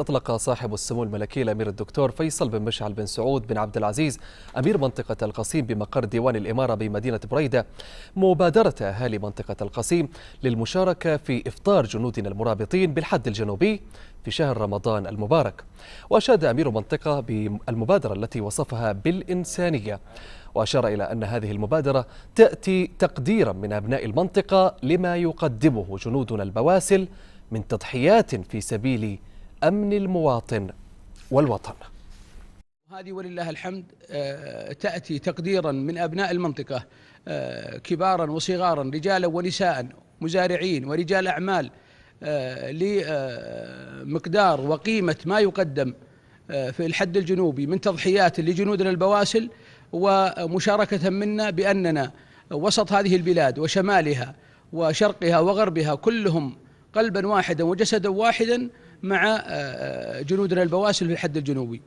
أطلق صاحب السمو الملكي الأمير الدكتور فيصل بن مشعل بن سعود بن عبد العزيز أمير منطقة القصيم بمقر ديوان الإمارة بمدينة بريدة مبادرة أهالي منطقة القصيم للمشاركة في إفطار جنودنا المرابطين بالحد الجنوبي في شهر رمضان المبارك وأشاد أمير منطقة بالمبادرة التي وصفها بالإنسانية وأشار إلى أن هذه المبادرة تأتي تقديرا من أبناء المنطقة لما يقدمه جنودنا البواسل من تضحيات في سبيل أمن المواطن والوطن هذه ولله الحمد آه، تأتي تقديرا من أبناء المنطقة آه، كبارا وصغارا رجالا ونساء مزارعين ورجال أعمال آه، لمقدار وقيمة ما يقدم في الحد الجنوبي من تضحيات لجنودنا البواسل ومشاركة منا بأننا وسط هذه البلاد وشمالها وشرقها وغربها كلهم قلبا واحدا وجسدا واحدا مع آه، آه، جنودنا البواسل في الحد الجنوبي